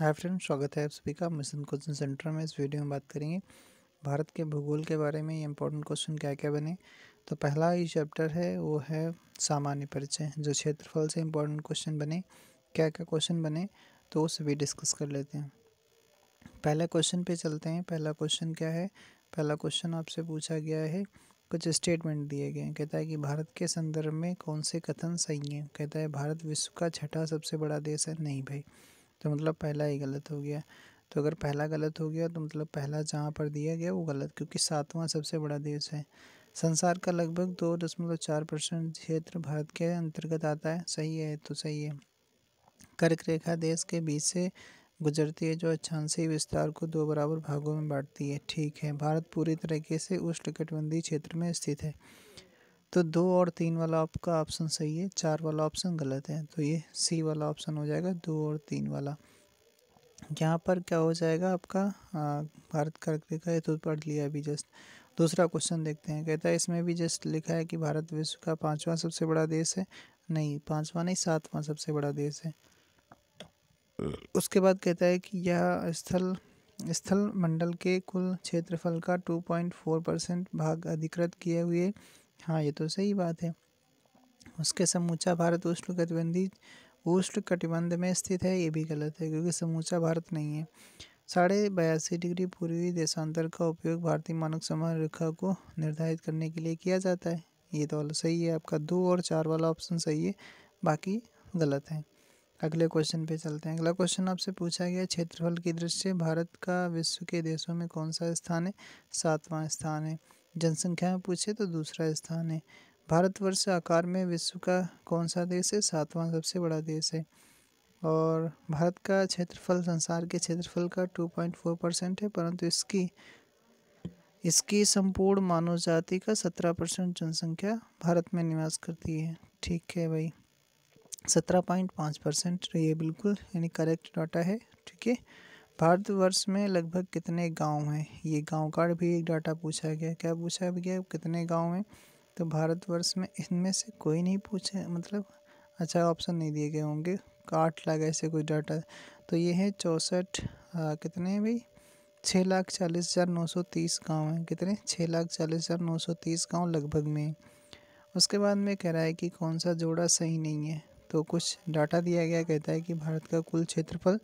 hi friend स्वागत है आप सभी का मिशन क्वेश्चन सेंटर में इस वीडियो में बात करेंगे भारत के भूगोल के बारे में ये इंपॉर्टेंट क्वेश्चन क्या क्या बने तो पहला ये चैप्टर है वो है सामान्य परिचय जो क्षेत्रफल से इम्पोर्टेंट क्वेश्चन बने क्या क्या क्वेश्चन बने तो वो सभी डिस्कस कर लेते हैं पहला क्वेश्चन पे चलते हैं पहला क्वेश्चन क्या है पहला क्वेश्चन आपसे पूछा गया है कुछ स्टेटमेंट दिए गए हैं कहता है कि भारत के संदर्भ में कौन से कथन सही हैं कहता है भारत विश्व का छठा सबसे बड़ा देश है नहीं भाई तो मतलब पहला ही गलत हो गया तो अगर पहला गलत हो गया तो मतलब पहला जहाँ पर दिया गया वो गलत क्योंकि सातवां सबसे बड़ा देश है संसार का लगभग दो दशमलव चार परसेंट क्षेत्र भारत के अंतर्गत आता है सही है तो सही है कर्क रेखा देश के बीच से गुजरती है जो अच्छांसी विस्तार को दो बराबर भागों में बांटती है ठीक है भारत पूरी तरीके से उष्णकटिबंधीय क्षेत्र में स्थित है तो दो और तीन वाला आपका ऑप्शन सही है चार वाला ऑप्शन गलत है तो ये सी वाला ऑप्शन हो जाएगा दो और तीन वाला यहाँ पर क्या हो जाएगा आपका भारत करके का ये तो पढ़ लिया अभी जस्ट दूसरा क्वेश्चन देखते हैं कहता है इसमें भी जस्ट लिखा है कि भारत विश्व का पाँचवा सबसे बड़ा देश है नहीं पाँचवा नहीं सातवा सबसे बड़ा देश है उसके बाद कहता है कि यह स्थल स्थल मंडल के कुल क्षेत्रफल का टू पॉइंट फोर परसेंट भाग अधिकृत किए हुए हाँ ये तो सही बात है उसके समूचा भारत उष्ण उष्णकटिबंध में स्थित है ये भी गलत है क्योंकि समूचा भारत नहीं है साढ़े बयासी डिग्री पूर्वी देशांतर का उपयोग भारतीय मानक समान रेखा को निर्धारित करने के लिए किया जाता है ये तो सही है आपका दो और चार वाला ऑप्शन सही है बाकी गलत है अगले क्वेश्चन पे चलते हैं अगला क्वेश्चन आपसे पूछा गया क्षेत्रफल की दृष्टि भारत का विश्व के देशों में कौन सा स्थान है सातवां स्थान है जनसंख्या में पूछे तो दूसरा स्थान है भारतवर्ष आकार में विश्व का कौन सा देश है सातवां सबसे बड़ा देश है और भारत का क्षेत्रफल संसार के क्षेत्रफल का 2.4 परसेंट है परंतु इसकी इसकी संपूर्ण मानव जाति का 17 परसेंट जनसंख्या भारत में निवास करती है ठीक है भाई 17.5 परसेंट ये बिल्कुल यानी करेक्ट डाटा है ठीक है भारतवर्ष में लगभग कितने गांव हैं ये गांव का भी एक डाटा पूछा गया क्या पूछा गया कितने गांव हैं तो भारतवर्ष में इनमें से कोई नहीं पूछे मतलब अच्छा ऑप्शन नहीं दिए गए होंगे आठ लाख ऐसे कोई डाटा तो ये है चौंसठ कितने भाई छः लाख चालीस हज़ार नौ सौ तीस गाँव हैं कितने छः लाख चालीस हज़ार नौ सौ तीस गाँव लगभग में उसके बाद में कह रहा है कि कौन सा जोड़ा सही नहीं है तो कुछ डाटा दिया गया कहता है कि भारत का कुल क्षेत्रफल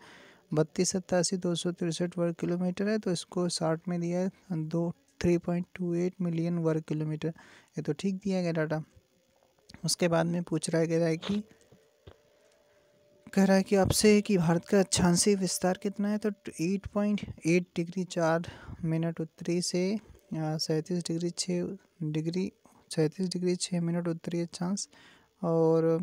बत्तीस सत्तासी दो सौ तिरसठ वर्ग किलोमीटर है तो इसको साठ में दिया है दो three point two eight million वर्ग किलोमीटर ये तो ठीक दिया गया डाटा उसके बाद में पूछ रहा गया है कि कह रहा है कि आपसे कि भारत का छांसी विस्तार कितना है तो एट पॉइंट एट डिग्री चार मिनट उत्तरी से सैंतीस डिग्री छः डिग्री सैंतीस डिग्री छः मिनट उत्तरी अक्षांश और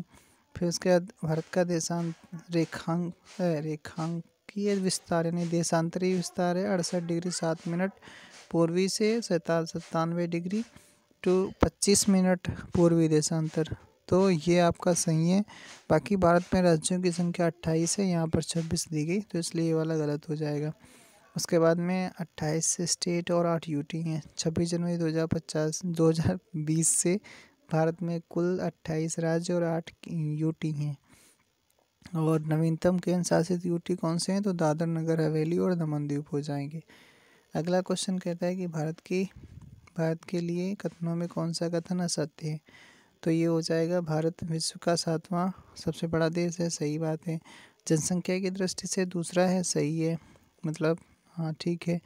फिर उसके बाद भारत का देशांत रेखांक रेखांक की ये विस्तार यानी देशांतरी विस्तार है अड़सठ डिग्री सात मिनट पूर्वी से सैता सत्तानवे डिग्री टू पच्चीस मिनट पूर्वी देशांतर तो ये आपका सही है बाकी भारत में राज्यों की संख्या अट्ठाईस है यहाँ पर छब्बीस दी गई तो इसलिए ये वाला गलत हो जाएगा उसके बाद में अट्ठाईस स्टेट और आठ यूटी हैं छब्बीस जनवरी दो हज़ार पचास दो हज़ार बीस से भारत में कुल अट्ठाईस राज्य और आठ यूटी हैं और नवीनतम केंद्र शासित यूटी कौन से हैं तो दादर नगर हवेली और दमन द्वीप हो जाएंगे अगला क्वेश्चन कहता है कि भारत की भारत के लिए कथनों में कौन सा कथन असत्य है तो ये हो जाएगा भारत विश्व का सातवां सबसे बड़ा देश है सही बात है जनसंख्या की दृष्टि से दूसरा है सही है मतलब हाँ ठीक है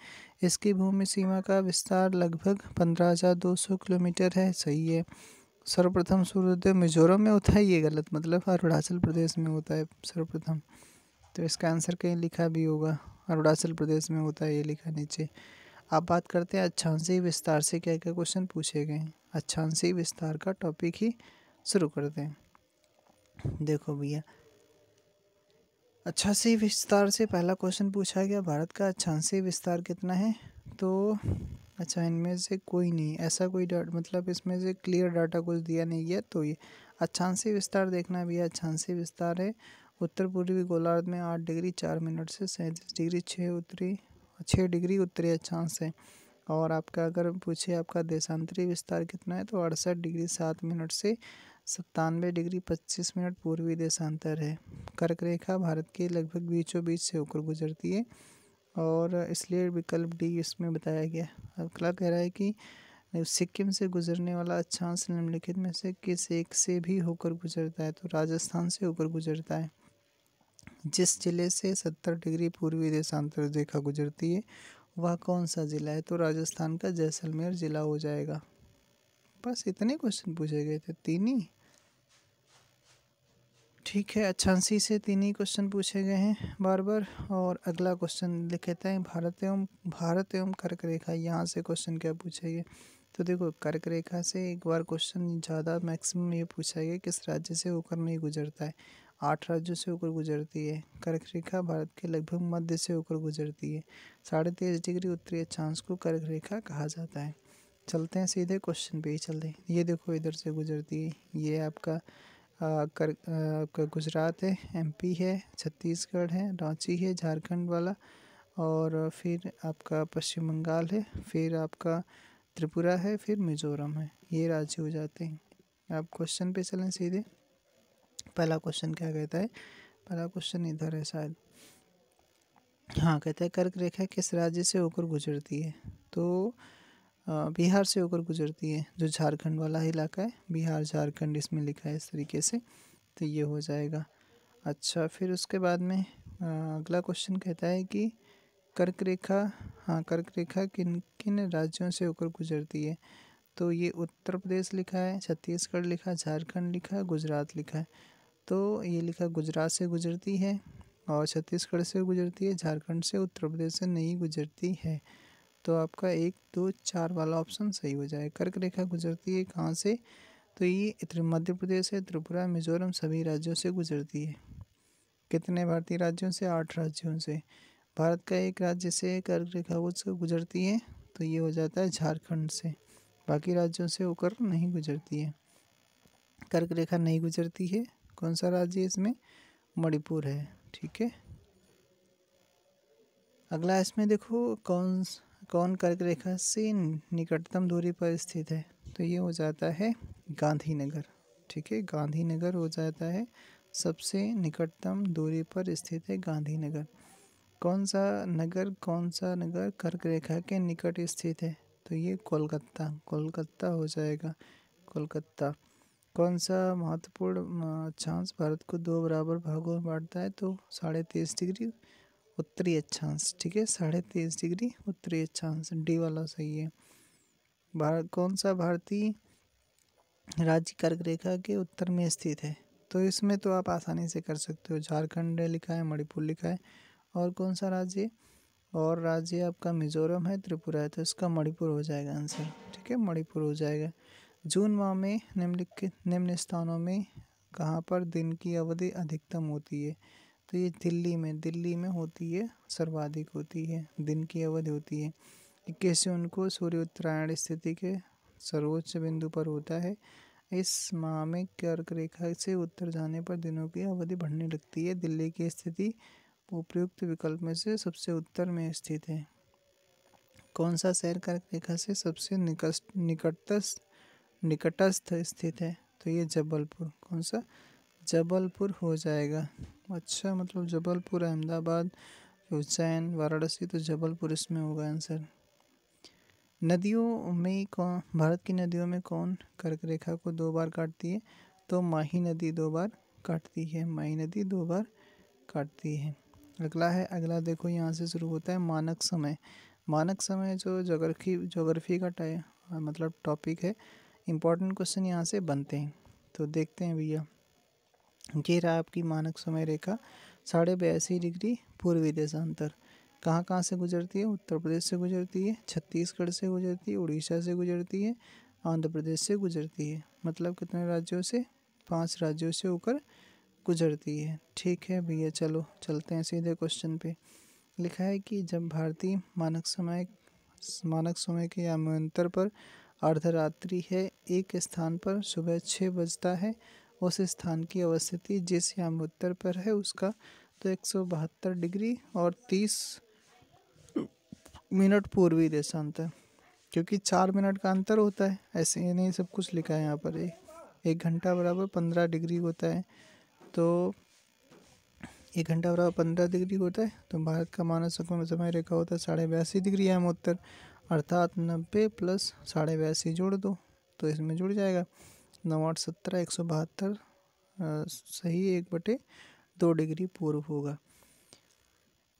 इसकी भूमि सीमा का विस्तार लगभग पंद्रह हज़ार दो सौ किलोमीटर है सही है सर्वप्रथम सूर्योदय मिजोरम में होता है ये गलत मतलब अरुणाचल प्रदेश में होता है सर्वप्रथम तो इसका आंसर कहीं लिखा भी होगा अरुणाचल प्रदेश में होता है ये लिखा नीचे आप बात करते हैं अच्छांशी विस्तार से क्या क्या क्वेश्चन पूछे गए हैं अच्छांशी विस्तार का टॉपिक ही शुरू करते हैं देखो भैया अच्छा से विस्तार से पहला क्वेश्चन पूछा गया भारत का अच्छांशी विस्तार कितना है तो अच्छा इनमें से कोई नहीं ऐसा कोई डाट मतलब इसमें से क्लियर डाटा कुछ दिया नहीं गया तो ये अच्छांसी विस्तार देखना भी अच्छांसी विस्तार है उत्तर पूर्वी गोलार्ध में आठ डिग्री चार मिनट से सैंतीस डिग्री छः उत्तरी छः डिग्री उत्तरी अच्छा है और आपका अगर पूछे आपका देशांतरी विस्तार कितना है तो अड़सठ डिग्री सात मिनट से सत्तानवे डिग्री पच्चीस मिनट पूर्वी देशांतर है कर्क रेखा भारत के लगभग बीचों बीच से होकर गुजरती है और इसलिए विकल्प डी इसमें बताया गया अब अगला कह रहा है कि सिक्किम से गुजरने वाला अच्छा निम्नलिखित में से किस एक से भी होकर गुजरता है तो राजस्थान से होकर गुजरता है जिस जिले से सत्तर डिग्री पूर्वी देशांतर रेखा गुजरती है वह कौन सा ज़िला है तो राजस्थान का जैसलमेर ज़िला हो जाएगा बस इतने क्वेश्चन पूछे गए थे तीन ही ठीक है अच्छासी से तीन ही क्वेश्चन पूछे गए हैं बार बार और अगला क्वेश्चन लिखे हैं भारत एवं भारत एवं कर्क रेखा यहाँ से क्वेश्चन क्या पूछे गए तो देखो कर्क रेखा से एक बार क्वेश्चन ज़्यादा मैक्सिमम ये पूछा गया किस राज्य से होकर नहीं गुजरता है आठ राज्यों से होकर गुजरती है कर्क रेखा भारत के लगभग मध्य से होकर गुजरती है साढ़े तेईस डिग्री उत्तरी अक्षांश को कर्क रेखा कहा जाता है चलते हैं सीधे क्वेश्चन पे ही चलते हैं ये देखो इधर से गुजरती है ये आपका कर आपका गुजरात है एमपी है छत्तीसगढ़ है रांची है झारखंड वाला और फिर आपका पश्चिम बंगाल है फिर आपका त्रिपुरा है फिर मिज़ोरम है ये राज्य हो जाते हैं आप क्वेश्चन पे चलें सीधे पहला क्वेश्चन क्या कहता है पहला क्वेश्चन इधर है शायद हाँ कहता है कर्क रेखा किस राज्य से होकर गुजरती है तो बिहार से होकर गुजरती है जो झारखंड वाला इलाका है बिहार झारखंड इसमें लिखा है इस तरीके से तो ये हो जाएगा अच्छा फिर उसके बाद में अगला क्वेश्चन कहता है कि कर्क रेखा हाँ कर्क रेखा किन किन राज्यों से होकर गुजरती है तो ये उत्तर प्रदेश लिखा है छत्तीसगढ़ लिखा झारखंड लिखा है गुजरात लिखा है तो ये लिखा गुजरात से गुजरती है और छत्तीसगढ़ से गुजरती है झारखंड से उत्तर प्रदेश से नहीं गुजरती है तो आपका एक दो चार वाला ऑप्शन सही हो जाए कर्क रेखा गुजरती है कहाँ से तो ये मध्य प्रदेश है त्रिपुरा मिजोरम सभी राज्यों से गुजरती है कितने भारतीय राज्यों से आठ राज्यों से भारत का एक राज्य से कर्क रेखा गुजरती है तो ये हो जाता है झारखंड से बाकी राज्यों से होकर नहीं गुजरती है कर्क रेखा नहीं गुजरती है कौन सा राज्य इसमें मणिपुर है ठीक है अगला इसमें देखो कौन कौन कर्क रेखा से निकटतम दूरी पर स्थित है तो ये हो जाता है गांधीनगर ठीक है गांधीनगर हो जाता है सबसे निकटतम दूरी पर स्थित है गांधीनगर कौन सा नगर कौन सा नगर कर्क रेखा के निकट स्थित है तो ये कोलकाता कोलकाता हो जाएगा कोलकाता कौन सा महत्वपूर्ण चांस भारत को दो बराबर भागों में बांटता है तो साढ़े तीस डिग्री उत्तरी अक्षांश ठीक है साढ़े तेईस डिग्री उत्तरी अक्षांश डी वाला सही है भारत कौन सा भारतीय राज्य कर्क रेखा के उत्तर में स्थित है तो इसमें तो आप आसानी से कर सकते हो झारखंड लिखा है मणिपुर लिखा है और कौन सा राज्य और राज्य आपका मिजोरम है त्रिपुरा है तो इसका मणिपुर हो जाएगा आंसर ठीक है मणिपुर हो जाएगा जून माह में निम्नलिखित निम्न स्थानों में कहाँ पर दिन की अवधि अधिकतम होती है तो ये दिल्ली में दिल्ली में होती है सर्वाधिक होती है दिन की अवधि होती है इक्कीस जून उनको सूर्य उत्तरायण स्थिति के सर्वोच्च बिंदु पर होता है इस माह में कर्क रेखा से उत्तर जाने पर दिनों की अवधि बढ़ने लगती है दिल्ली की स्थिति उपयुक्त विकल्प में से सबसे उत्तर में स्थित है कौन सा शहर कर्क रेखा से सबसे निकट निकटस्थ निकटस्थ स्थित है तो ये जबलपुर कौन सा जबलपुर हो जाएगा अच्छा मतलब जबलपुर अहमदाबाद उज्जैन वाराणसी तो जबलपुर इसमें होगा आंसर नदियों में कौन भारत की नदियों में कौन कर्क रेखा को दो बार काटती है तो माही नदी दो बार काटती है माही नदी दो बार काटती है अगला है अगला देखो यहाँ से शुरू होता है मानक समय मानक समय जो जोग्राफी जोग्राफी का टाइम मतलब टॉपिक है इम्पोर्टेंट क्वेश्चन यहाँ से बनते हैं तो देखते हैं भैया ये रहा आपकी मानक समय रेखा साढ़े बयासी डिग्री पूर्वी देशांतर कहाँ कहाँ से गुजरती है उत्तर प्रदेश से गुजरती है छत्तीसगढ़ से गुजरती है उड़ीसा से गुजरती है आंध्र प्रदेश से गुजरती है मतलब कितने राज्यों से पांच राज्यों से होकर गुजरती है ठीक है भैया चलो चलते हैं सीधे क्वेश्चन पे लिखा है कि जब भारतीय मानक समय मानक समय के आमंतर पर अर्धरात्रि है एक स्थान पर सुबह छः बजता है उस स्थान की अवस्थिति जिस याम उत्तर पर है उसका तो एक डिग्री और 30 मिनट पूर्वी देशांतर क्योंकि चार मिनट का अंतर होता है ऐसे ही नहीं सब कुछ लिखा है यहाँ पर एक घंटा बराबर पंद्रह डिग्री होता है तो एक घंटा बराबर पंद्रह डिग्री होता है तो भारत का मानव में समय रेखा होता है साढ़े बयासी डिग्री एम उत्तर अर्थात नब्बे प्लस साढ़े बयासी जोड़ दो तो इसमें जुड़ जाएगा नौ आठ सत्रह एक सौ बहत्तर सही एक बटे दो डिग्री पूर्व होगा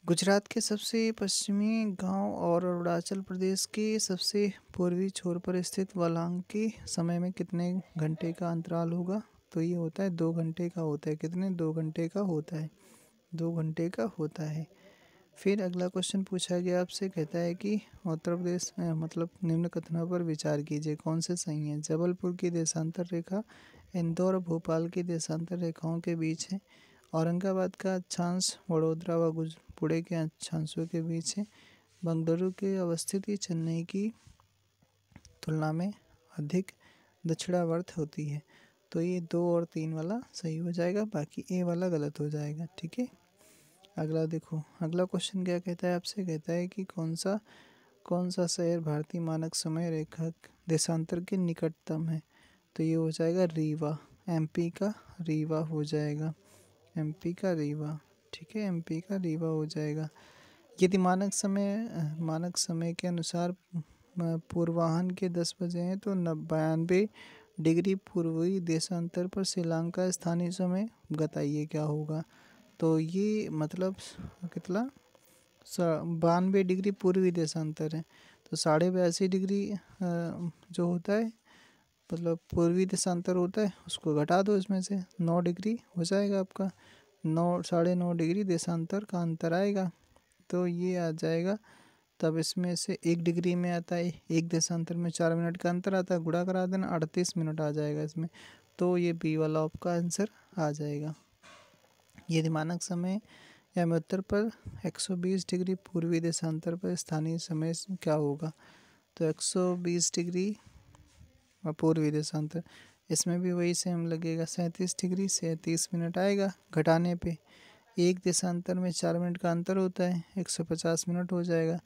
गुजरात के सबसे पश्चिमी गांव और अरुणाचल प्रदेश के सबसे पूर्वी छोर पर स्थित वलांग के समय में कितने घंटे का अंतराल होगा तो ये होता है दो घंटे का होता है कितने दो घंटे का होता है दो घंटे का होता है फिर अगला क्वेश्चन पूछा गया आपसे कहता है कि उत्तर प्रदेश में मतलब निम्न कथनों पर विचार कीजिए कौन से सही हैं जबलपुर की देशांतर रेखा इंदौर और भोपाल की देशांतर रेखाओं के बीच है औरंगाबाद का अक्षांश वडोदरा व गुजपुड़े के अक्षांशों के बीच है बंगलुरु की अवस्थिति चेन्नई की तुलना में अधिक दक्षिणावर्त होती है तो ये दो और तीन वाला सही हो जाएगा बाकी ए वाला गलत हो जाएगा ठीक है अगला देखो अगला क्वेश्चन क्या कहता है आपसे कहता है कि कौन सा कौन सा शहर भारतीय मानक समय रेखा देशांतर के निकटतम है तो ये हो जाएगा रीवा एमपी का रीवा हो जाएगा एमपी का रीवा ठीक है एमपी का रीवा हो जाएगा यदि मानक समय मानक समय के अनुसार पूर्वाहन के दस बजे हैं तो बयानबे डिग्री पूर्वी देशांतर पर श्रीलंका स्थानीय समय बताइए क्या होगा तो ये मतलब कितना बानवे डिग्री पूर्वी देशांतर है तो साढ़े बयासी डिग्री जो होता है मतलब पूर्वी देशांतर होता है उसको घटा दो इसमें से नौ डिग्री हो जाएगा आपका नौ साढ़े नौ डिग्री देशांतर का अंतर आएगा तो ये आ जाएगा तब इसमें से एक डिग्री में आता है एक देशांतर में चार मिनट का अंतर आता है गुड़ा करा देना अड़तीस मिनट आ जाएगा इसमें तो ये बी वाला आपका आंसर आ जाएगा यदि मानक समय या में उत्तर पर 120 डिग्री पूर्वी देशांतर पर स्थानीय समय क्या होगा तो 120 डिग्री और पूर्वी देशांतर इसमें भी वही सेम लगेगा सैंतीस डिग्री सैंतीस मिनट आएगा घटाने पे एक देशांतर में चार मिनट का अंतर होता है 150 मिनट हो जाएगा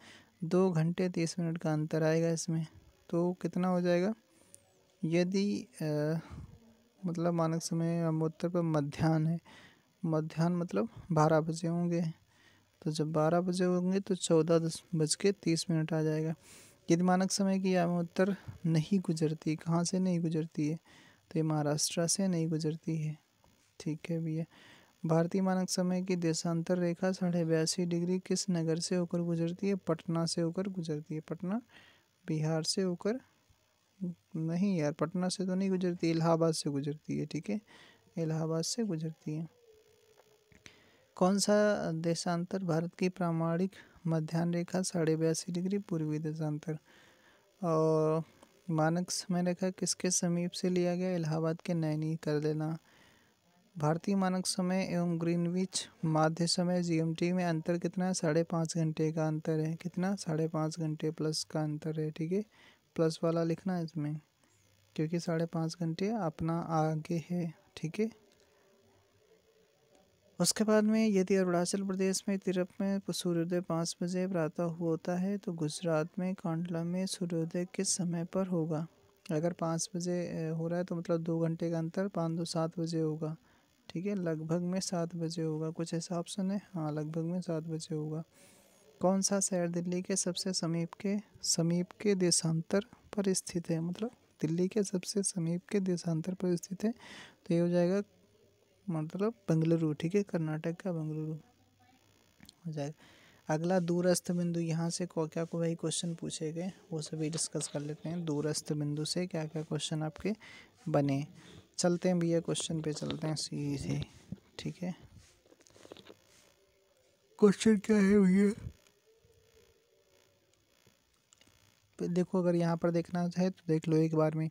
दो घंटे तीस मिनट का अंतर आएगा इसमें तो कितना हो जाएगा यदि मतलब मानक समय या उत्तर पर मध्यान्ह है मध्यान्ह मतलब बारह बजे होंगे तो जब बारह बजे होंगे तो चौदह दस बज के तीस मिनट आ जाएगा यदि मानक समय की उत्तर नहीं गुजरती कहाँ से नहीं गुजरती है तो ये महाराष्ट्र से नहीं गुजरती है ठीक है भैया भारतीय मानक समय की देशांतर रेखा साढ़े बयासी डिग्री किस नगर से होकर गुजरती है पटना से होकर गुजरती है पटना बिहार से होकर नहीं यार पटना से तो नहीं गुजरती इलाहाबाद से गुजरती है ठीक है इलाहाबाद से गुजरती है कौन सा देशांतर भारत की प्रामाणिक मध्यान्ह रेखा साढ़े बयासी डिग्री पूर्वी देशांतर और मानक समय रेखा किसके समीप से लिया गया इलाहाबाद के नैनी कर देना भारतीय मानक समय एवं ग्रीनविच माध्य समय जी में अंतर कितना है साढ़े पाँच घंटे का अंतर है कितना साढ़े पाँच घंटे प्लस का अंतर है ठीक है प्लस वाला लिखना है इसमें क्योंकि साढ़े पाँच घंटे अपना आगे है ठीक है उसके बाद में यदि अरुणाचल प्रदेश में तिरप में सूर्योदय पाँच बजे प्रातः होता है तो गुजरात में कांडला में सूर्योदय किस समय पर होगा अगर पाँच बजे हो रहा है तो मतलब दो घंटे का अंतर पाँच दो सात बजे होगा ठीक है लगभग में सात बजे होगा कुछ ऐसा ऑप्शन है हाँ लगभग में सात बजे होगा कौन सा शहर दिल्ली के सबसे समीप के समीप के देशांतर पर स्थित है मतलब दिल्ली के सबसे समीप के देशांतर पर स्थित है तो ये हो जाएगा मतलब बंगलुरु ठीक है कर्नाटक का बंगलुरु हो जाएगा अगला दूरस्थ बिंदु यहाँ से क्या को भाई क्वेश्चन पूछे गए वो सभी डिस्कस कर लेते हैं दूरस्थ बिंदु से क्या क्या क्वेश्चन आपके बने चलते हैं भैया क्वेश्चन पे चलते हैं सीधे ठीक है क्वेश्चन क्या है भैया देखो अगर यहाँ पर देखना है तो देख लो एक बार में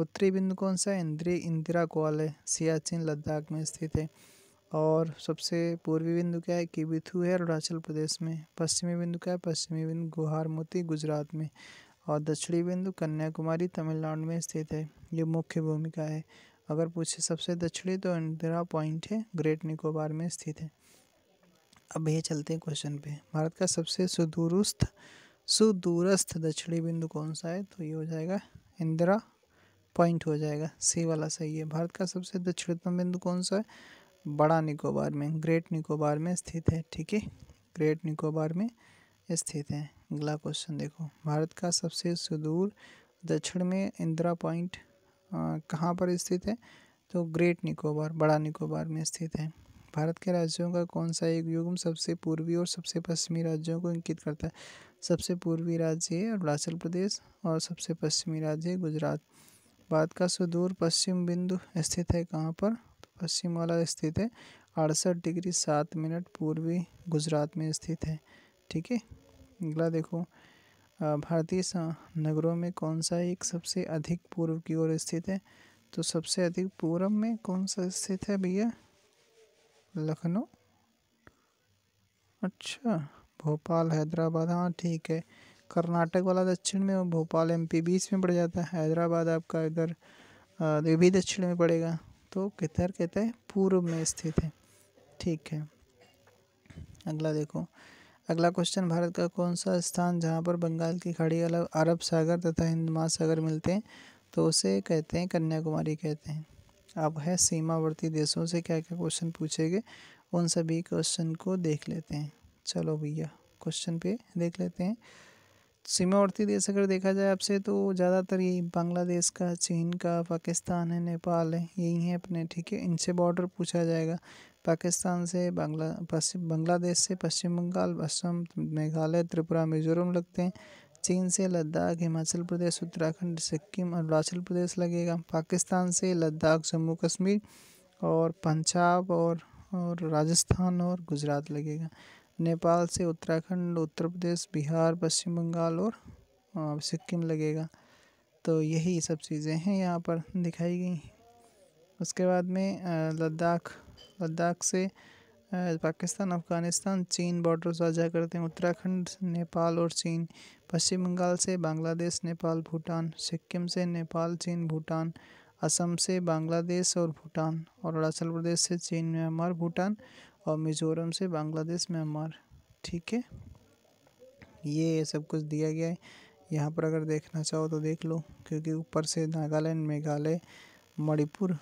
उत्तरी बिंदु कौन सा है इंद्री इंदिरा कॉल है सियाचिन लद्दाख में स्थित है और सबसे पूर्वी बिंदु क्या है किबिथू है अरुणाचल प्रदेश में पश्चिमी बिंदु क्या है पश्चिमी बिंदु गुहार मोती गुजरात में और दक्षिणी बिंदु कन्याकुमारी तमिलनाडु में स्थित है ये मुख्य भूमिका है अगर पूछे सबसे दक्षिणी तो इंदिरा पॉइंट है ग्रेट निकोबार में स्थित है अब ये चलते हैं क्वेश्चन पे भारत का सबसे सुदूरस्थ सुदूरस्थ दक्षिणी बिंदु कौन सा है तो ये हो जाएगा इंदिरा पॉइंट हो जाएगा सी वाला सही है भारत का सबसे दक्षिणतम बिंदु कौन सा है बड़ा निकोबार में ग्रेट निकोबार में स्थित है ठीक है ग्रेट निकोबार में स्थित है अगला क्वेश्चन देखो भारत का सबसे सुदूर दक्षिण में इंदिरा पॉइंट कहाँ पर स्थित है तो ग्रेट निकोबार बड़ा निकोबार में स्थित है भारत के राज्यों का कौन सा एक युग्म सबसे पूर्वी और सबसे पश्चिमी राज्यों को इंकित करता है सबसे पूर्वी राज्य है अरुणाचल प्रदेश और सबसे पश्चिमी राज्य है गुजरात भारत का सुदूर पश्चिम बिंदु स्थित है कहाँ पर तो पश्चिम वाला स्थित है अड़सठ डिग्री सात मिनट पूर्वी गुजरात में स्थित है ठीक है अगला देखो भारतीय नगरों में कौन सा एक सबसे अधिक पूर्व की ओर स्थित है तो सबसे अधिक पूर्व में कौन सा स्थित है भैया लखनऊ अच्छा भोपाल हैदराबाद हाँ ठीक है कर्नाटक वाला दक्षिण में और भोपाल एमपी बीच में पड़ जाता है हैदराबाद आपका इधर ये भी दक्षिण में पड़ेगा तो किधर कहते हैं पूर्व में स्थित है ठीक है अगला देखो अगला क्वेश्चन भारत का कौन सा स्थान जहाँ पर बंगाल की खाड़ी अलग अरब सागर तथा हिंद महासागर मिलते हैं तो उसे कहते हैं कन्याकुमारी कहते हैं अब है सीमावर्ती देशों से क्या क्या क्वेश्चन पूछेंगे उन सभी क्वेश्चन को देख लेते हैं चलो भैया क्वेश्चन पे देख लेते हैं सीमावर्ती देश अगर देखा जाए आपसे तो ज़्यादातर यही बांग्लादेश का चीन का पाकिस्तान है नेपाल है यही है अपने ठीक है इनसे बॉर्डर पूछा जाएगा पाकिस्तान से बांग्ला पश्चिम बांग्लादेश से पश्चिम बंगाल असम मेघालय त्रिपुरा मिजोरम लगते हैं चीन से लद्दाख हिमाचल प्रदेश उत्तराखंड सिक्किम अरुणाचल प्रदेश लगेगा पाकिस्तान से लद्दाख जम्मू कश्मीर और पंजाब और और राजस्थान और गुजरात लगेगा नेपाल से उत्तराखंड उत्तर प्रदेश बिहार पश्चिम बंगाल और सिक्किम लगेगा तो यही सब चीज़ें हैं यहाँ पर दिखाई गई उसके बाद में लद्दाख लद्दाख से पाकिस्तान अफ़गानिस्तान चीन बॉर्डर साझा करते हैं उत्तराखंड नेपाल और चीन पश्चिम बंगाल से बांग्लादेश नेपाल भूटान सिक्किम से नेपाल चीन भूटान असम से बांग्लादेश और भूटान और अरुणाचल प्रदेश से चीन म्यांमार भूटान और मिज़ोरम से बांग्लादेश म्यांमार ठीक है ये सब कुछ दिया गया है यहाँ पर अगर देखना चाहो तो देख लो क्योंकि ऊपर से नागालैंड मेघालय मणिपुर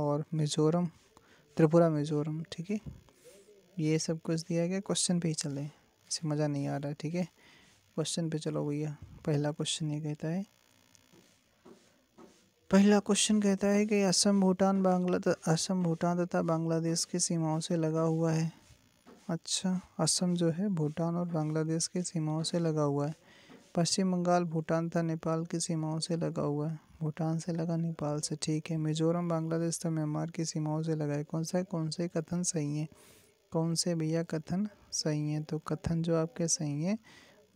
और मिज़ोरम त्रिपुरा मिज़ोरम ठीक है ये सब कुछ दिया गया क्वेश्चन पे ही चले इसे मज़ा नहीं आ रहा ठीक है क्वेश्चन पे चलो भैया पहला क्वेश्चन ये कहता है पहला क्वेश्चन कहता है कि असम भूटान बांग्ला असम भूटान तथा बांग्लादेश की सीमाओं से लगा हुआ है अच्छा असम जो है भूटान और बांग्लादेश की सीमाओं से लगा हुआ है पश्चिम बंगाल भूटान तथा नेपाल की सीमाओं से लगा हुआ है भूटान से लगा नेपाल से ठीक है मिजोरम बांग्लादेश तथा म्यांमार की सीमाओं से लगा है कौन सा कौन से कथन सही है कौन से भैया कथन सही है तो कथन जो आपके सही है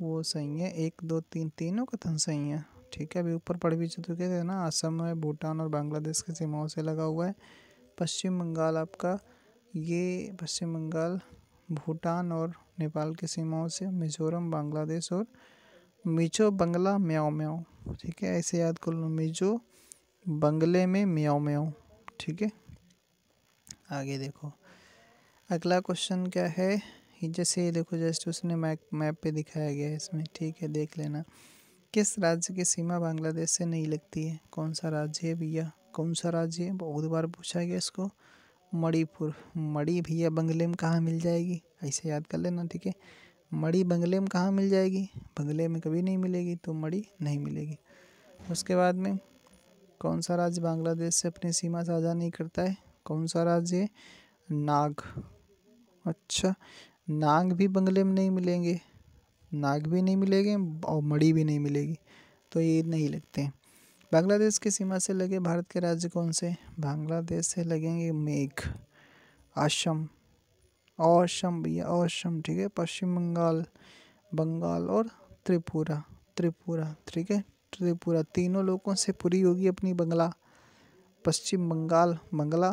वो सही है एक दो तीन तीनों कथन सही है ठीक है अभी ऊपर पढ़ भी चुके थे ना असम है भूटान और बांग्लादेश की सीमाओं से लगा हुआ है पश्चिम बंगाल आपका ये पश्चिम बंगाल भूटान और नेपाल की सीमाओं से मिजोरम बांग्लादेश और मिजो बंगला म्याओ म्याओ ठीक है ऐसे याद कर लो मिजो बंगले में म्याओ म्याओ ठीक है आगे देखो अगला क्वेश्चन क्या है जैसे ये देखो जस्ट उसने मैप मैप पे दिखाया गया है इसमें ठीक है देख लेना किस राज्य की सीमा बांग्लादेश से नहीं लगती है कौन सा राज्य है भैया कौन सा राज्य है बहुत बार पूछा गया इसको मणिपुर मणि भैया बंगले में कहाँ मिल जाएगी ऐसे याद कर लेना ठीक है मणि बंगले में कहाँ मिल जाएगी बंगले में कभी नहीं मिलेगी तो मणि नहीं मिलेगी उसके बाद में कौन सा राज्य बांग्लादेश से अपनी सीमा साझा नहीं करता है कौन सा राज्य है नाग अच्छा नाग भी बंगले में नहीं मिलेंगे नाग भी नहीं मिलेंगे और मड़ी भी नहीं मिलेगी तो ये नहीं लगते हैं बांग्लादेश की सीमा से लगे भारत के राज्य कौन से बांग्लादेश से लगेंगे मेघ आशम औशम भैया औशम ठीक है पश्चिम बंगाल बंगाल और त्रिपुरा त्रिपुरा ठीक है त्रिपुरा तीनों लोगों से पूरी होगी अपनी बंगला पश्चिम बंगाल बंगला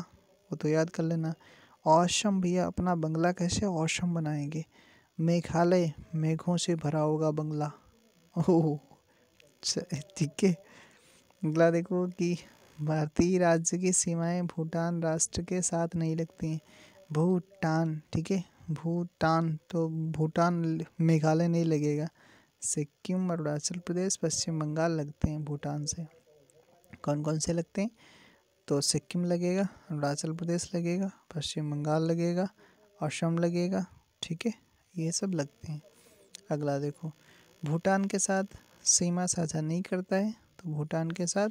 वो तो याद कर लेना औशम भैया अपना बंगला कैसे औशम बनाएंगे मेघालय मेघों से भरा होगा बंगला ओह ठीक है अगला देखो कि भारतीय राज्य की सीमाएं भूटान राष्ट्र के साथ नहीं लगती हैं भूटान ठीक है भूटान तो भूटान मेघालय नहीं लगेगा सिक्किम अरुणाचल प्रदेश पश्चिम बंगाल लगते हैं भूटान से कौन कौन से लगते हैं तो सिक्किम लगेगा अरुणाचल प्रदेश लगेगा पश्चिम बंगाल लगेगा असम लगेगा ठीक है ये सब लगते हैं अगला देखो भूटान के साथ सीमा साझा नहीं करता है तो भूटान के साथ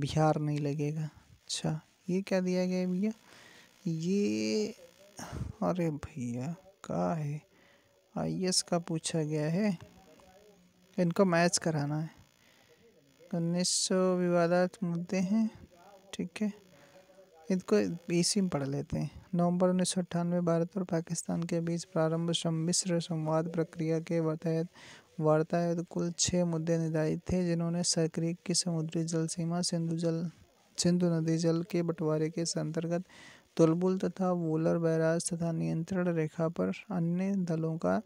बिहार नहीं लगेगा अच्छा ये क्या दिया गया भैया ये अरे भैया का है आई का पूछा गया है इनको मैच कराना है उन्नीस सौ विवादात मुद्दे हैं ठीक है इनको इसी में पढ़ लेते हैं नवंबर उन्नीस सौ अट्ठानवे भारत और पाकिस्तान के बीच प्रारंभ सम्मिश्र संवाद प्रक्रिया के तहत वार्ता है तो कुल छः मुद्दे निर्धारित थे जिन्होंने सक्रिक की समुद्री जल सीमा सिंधु जल सिंधु नदी जल के बंटवारे के अंतर्गत तुलबुल तथा वोलर बैराज तथा नियंत्रण रेखा पर अन्य दलों का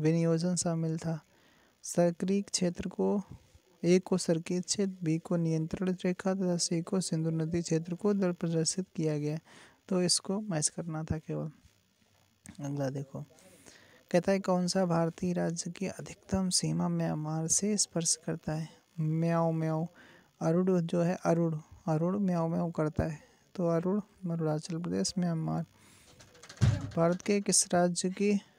विनियोजन शामिल था सक्रिक क्षेत्र को ए को सर्किट क्षेत्र बी को नियंत्रण रेखा तथा सी को सिंधु नदी क्षेत्र को दल प्रदर्शित किया गया तो इसको मैच करना था केवल अगला देखो कहता है कौन सा भारतीय राज्य की अधिकतम सीमा म्यांमार से स्पर्श करता है म्याओ म्याओ अरुण जो है अरुण अरुण म्याओ म्याओ करता है तो अरुण अरुणाचल प्रदेश म्यांमार भारत के किस राज्य की